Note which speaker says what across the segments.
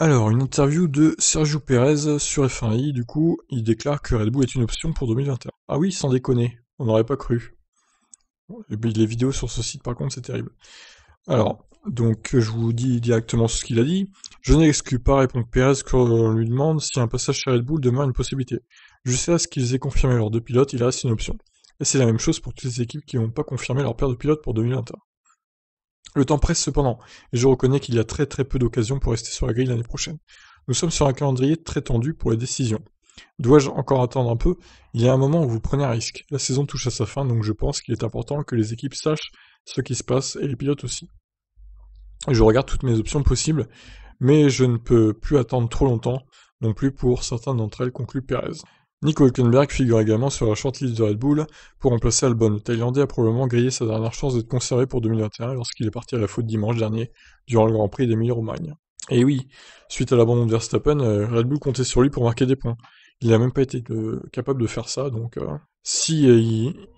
Speaker 1: Alors, une interview de Sergio Pérez sur f 1 du coup, il déclare que Red Bull est une option pour 2021. Ah oui, sans déconner, on n'aurait pas cru. Les vidéos sur ce site, par contre, c'est terrible. Alors, donc, je vous dis directement ce qu'il a dit. Je n'exclus pas, répond Pérez, l'on lui demande si un passage chez Red Bull demeure une possibilité. Je à ce qu'ils aient confirmé leurs deux pilotes, il reste une option. Et c'est la même chose pour toutes les équipes qui n'ont pas confirmé leur paire de pilotes pour 2021. Le temps presse cependant, et je reconnais qu'il y a très très peu d'occasions pour rester sur la grille l'année prochaine. Nous sommes sur un calendrier très tendu pour les décisions. Dois-je encore attendre un peu Il y a un moment où vous prenez un risque. La saison touche à sa fin, donc je pense qu'il est important que les équipes sachent ce qui se passe, et les pilotes aussi. Je regarde toutes mes options possibles, mais je ne peux plus attendre trop longtemps non plus pour certains d'entre elles, conclut Perez. Nico Hülkenberg figure également sur la shortlist de Red Bull pour remplacer Albon. Le Thaïlandais a probablement grillé sa dernière chance d'être conservé pour 2021 lorsqu'il est parti à la faute dimanche dernier durant le Grand Prix Mille romagne Et oui, suite à l'abandon de Verstappen, euh, Red Bull comptait sur lui pour marquer des points. Il n'a même pas été euh, capable de faire ça, donc euh, si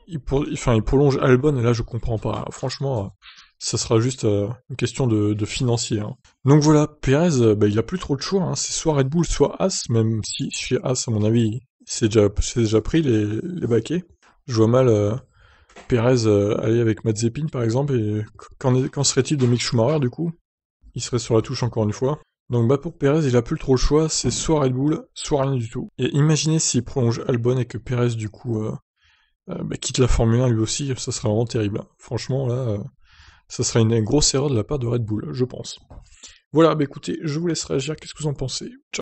Speaker 1: il, prolonge Albon, là je comprends pas. Franchement, ça sera juste une question de, financier. Hein. Donc voilà, Perez, bah, il a plus trop de choix. Hein. C'est soit Red Bull, soit As, même si chez As, à mon avis, c'est déjà, pris les, les baquets. Je vois mal euh, Pérez euh, aller avec Mazepin par exemple. Et quand, quand serait-il de Mick Schumacher du coup Il serait sur la touche encore une fois. Donc bah pour Pérez, il a plus trop le choix, c'est soit Red Bull, soit rien du tout. Et imaginez s'il prolonge Albon et que Pérez du coup euh, bah, quitte la Formule 1 lui aussi, ça serait vraiment terrible. Hein. Franchement là, ça serait une grosse erreur de la part de Red Bull, je pense. Voilà, bah écoutez, je vous laisse réagir, qu'est-ce que vous en pensez Ciao